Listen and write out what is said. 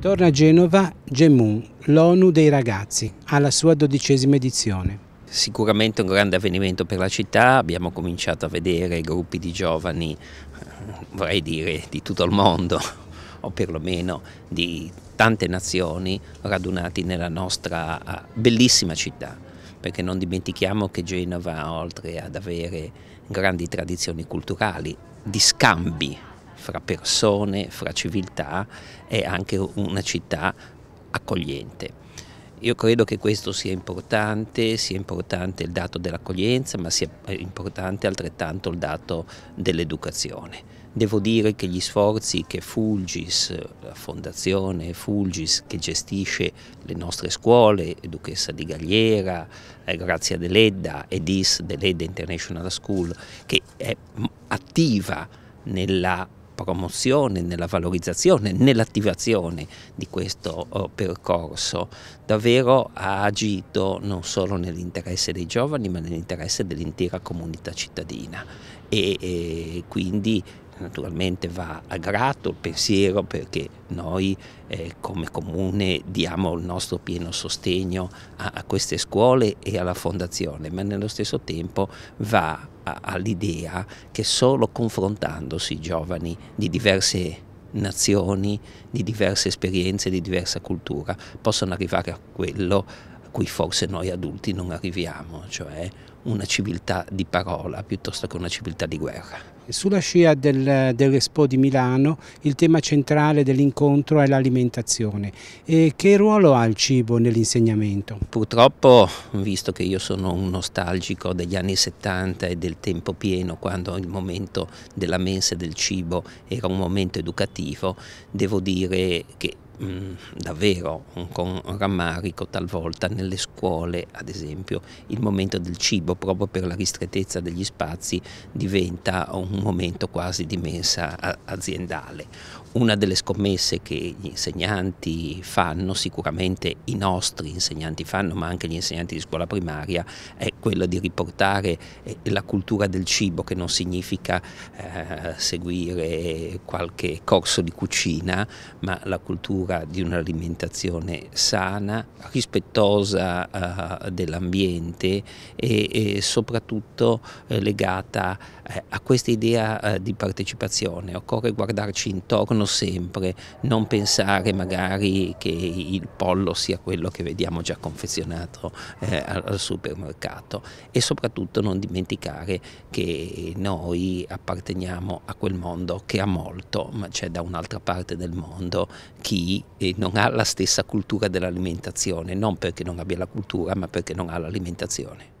Torna a Genova Gemun, l'ONU dei ragazzi, alla sua dodicesima edizione. Sicuramente un grande avvenimento per la città, abbiamo cominciato a vedere gruppi di giovani, eh, vorrei dire di tutto il mondo, o perlomeno di tante nazioni radunati nella nostra eh, bellissima città, perché non dimentichiamo che Genova, oltre ad avere grandi tradizioni culturali, di scambi fra persone, fra civiltà, è anche una città accogliente. Io credo che questo sia importante, sia importante il dato dell'accoglienza, ma sia eh, importante altrettanto il dato dell'educazione. Devo dire che gli sforzi che Fulgis, la fondazione Fulgis che gestisce le nostre scuole, Duchessa di Galliera, eh, Grazia Deledda, EDIS Deledda International School, che è attiva nella promozione, nella valorizzazione, nell'attivazione di questo oh, percorso, davvero ha agito non solo nell'interesse dei giovani ma nell'interesse dell'intera comunità cittadina e, e quindi Naturalmente va a aggrato il pensiero perché noi eh, come comune diamo il nostro pieno sostegno a, a, queste scuole e alla fondazione, ma nello stesso tempo va all'idea che solo confrontandosi giovani di diverse nazioni, di diverse esperienze, di diversa cultura, possono arrivare a quello che cui forse noi adulti non arriviamo, cioè una civiltà di parola piuttosto che una civiltà di guerra. Sulla scia del, dell'Expo di Milano il tema centrale dell'incontro è l'alimentazione. che ruolo ha il cibo nell'insegnamento? Purtroppo, visto che io sono un nostalgico degli anni 70 e del tempo pieno, quando il momento della mensa e del cibo era un momento educativo, devo dire che Mm, davvero con rammarico talvolta nelle scuole, ad esempio, il momento del cibo, proprio per la ristrettezza degli spazi, diventa un momento quasi di mensa aziendale una delle scommesse che gli insegnanti fanno, sicuramente i nostri insegnanti fanno, ma anche gli insegnanti di scuola primaria, è quella di riportare eh, la cultura del cibo, che non significa eh, seguire qualche corso di cucina, ma la cultura di un'alimentazione sana, rispettosa eh, dell'ambiente e, e, soprattutto eh, legata eh, a questa idea eh, di partecipazione. Occorre guardarci intorno farlo sempre, non pensare magari che il pollo sia quello che vediamo già confezionato eh, al supermercato e soprattutto non dimenticare che noi apparteniamo a quel mondo che ha molto, ma c'è da un'altra parte del mondo chi eh, non ha la stessa cultura dell'alimentazione, non perché non abbia la cultura, ma perché non ha l'alimentazione.